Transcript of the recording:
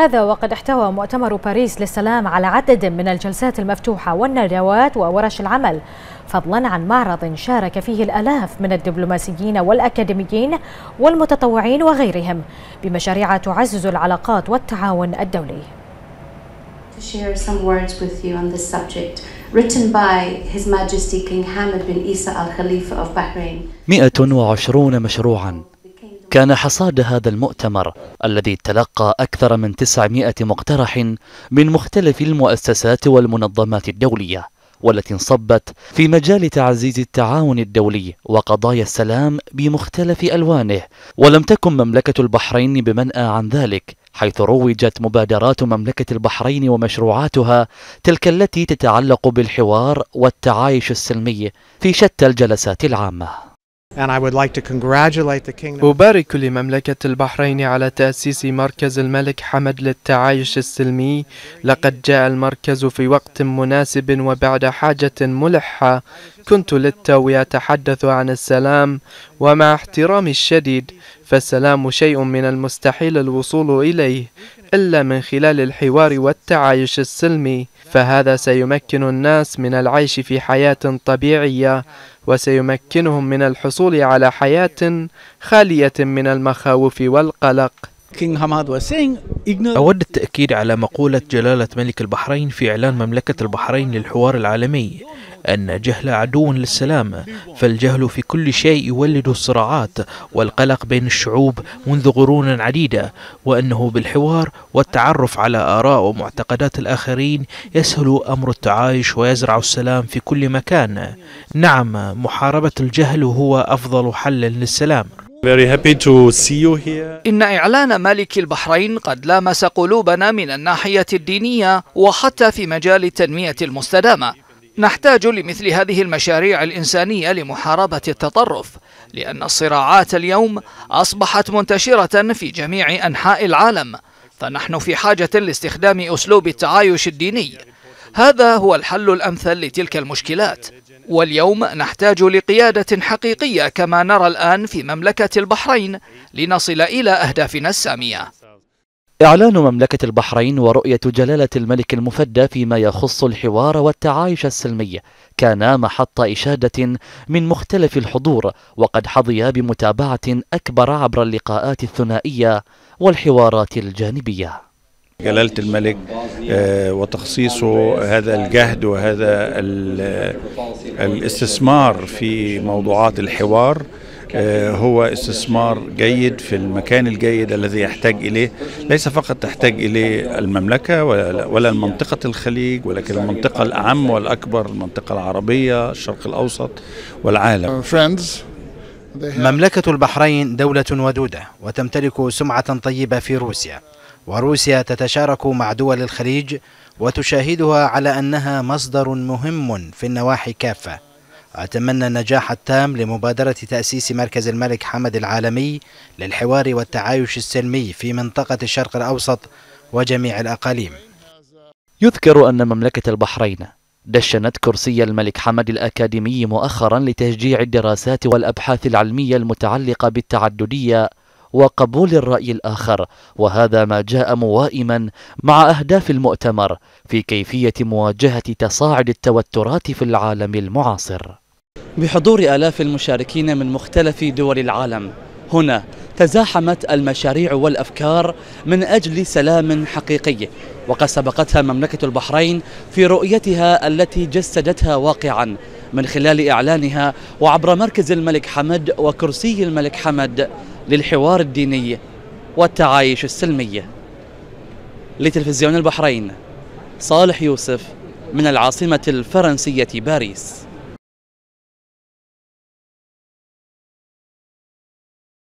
هذا وقد احتوى مؤتمر باريس للسلام على عدد من الجلسات المفتوحة والندوات وورش العمل فضلا عن معرض شارك فيه الألاف من الدبلوماسيين والأكاديميين والمتطوعين وغيرهم بمشاريع تعزز العلاقات والتعاون الدولي share some words with you on this subject, written by His Majesty King Hamad bin Isa Al Khalifa of Bahrain. 120 مشروعا كان حصاد هذا المؤتمر الذي تلقى أكثر من 900 مقترح من مختلف المؤسسات والمنظمات الدولية والتي انصبت في مجال تعزيز التعاون الدولي وقضايا السلام بمختلف ألوانه ولم تكن مملكة البحرين بمنأى عن ذلك حيث روجت مبادرات مملكة البحرين ومشروعاتها تلك التي تتعلق بالحوار والتعايش السلمي في شتى الجلسات العامة أبارك لمملكة البحرين على تأسيس مركز الملك حمد للتعايش السلمي لقد جاء المركز في وقت مناسب وبعد حاجة ملحة كنت للتو أتحدث عن السلام ومع احترامي الشديد فالسلام شيء من المستحيل الوصول إليه إلا من خلال الحوار والتعايش السلمي فهذا سيمكن الناس من العيش في حياة طبيعية وسيمكنهم من الحصول على حياة خالية من المخاوف والقلق أود التأكيد على مقولة جلالة ملك البحرين في إعلان مملكة البحرين للحوار العالمي أن جهل عدو للسلام فالجهل في كل شيء يولد الصراعات والقلق بين الشعوب منذ قرون عديدة وأنه بالحوار والتعرف على آراء ومعتقدات الآخرين يسهل أمر التعايش ويزرع السلام في كل مكان نعم محاربة الجهل هو أفضل حل للسلام إن إعلان ملك البحرين قد لامس قلوبنا من الناحية الدينية وحتى في مجال التنمية المستدامة نحتاج لمثل هذه المشاريع الإنسانية لمحاربة التطرف لأن الصراعات اليوم أصبحت منتشرة في جميع أنحاء العالم فنحن في حاجة لاستخدام أسلوب التعايش الديني هذا هو الحل الأمثل لتلك المشكلات واليوم نحتاج لقيادة حقيقية كما نرى الآن في مملكة البحرين لنصل إلى أهدافنا السامية إعلان مملكة البحرين ورؤية جلالة الملك المفدى فيما يخص الحوار والتعايش السلمي كانا محط إشادة من مختلف الحضور وقد حظيا بمتابعة أكبر عبر اللقاءات الثنائية والحوارات الجانبية جلالة الملك آه، وتخصيصه هذا الجهد وهذا الاستثمار في موضوعات الحوار آه، هو استثمار جيد في المكان الجيد الذي يحتاج إليه ليس فقط تحتاج إليه المملكة ولا المنطقة الخليج ولكن المنطقة الأعم والأكبر المنطقة العربية الشرق الأوسط والعالم uh, مملكة البحرين دولة ودودة وتمتلك سمعة طيبة في روسيا وروسيا تتشارك مع دول الخليج وتشاهدها على أنها مصدر مهم في النواحي كافة أتمنى النجاح التام لمبادرة تأسيس مركز الملك حمد العالمي للحوار والتعايش السلمي في منطقة الشرق الأوسط وجميع الأقاليم يذكر أن مملكة البحرين دشنت كرسي الملك حمد الأكاديمي مؤخرا لتشجيع الدراسات والأبحاث العلمية المتعلقة بالتعددية وقبول الرأي الآخر وهذا ما جاء موائما مع أهداف المؤتمر في كيفية مواجهة تصاعد التوترات في العالم المعاصر بحضور آلاف المشاركين من مختلف دول العالم هنا تزاحمت المشاريع والأفكار من أجل سلام حقيقي وقد سبقتها مملكة البحرين في رؤيتها التي جسدتها واقعا من خلال إعلانها وعبر مركز الملك حمد وكرسي الملك حمد للحوار الديني والتعايش السلمي لتلفزيون البحرين صالح يوسف من العاصمة الفرنسية باريس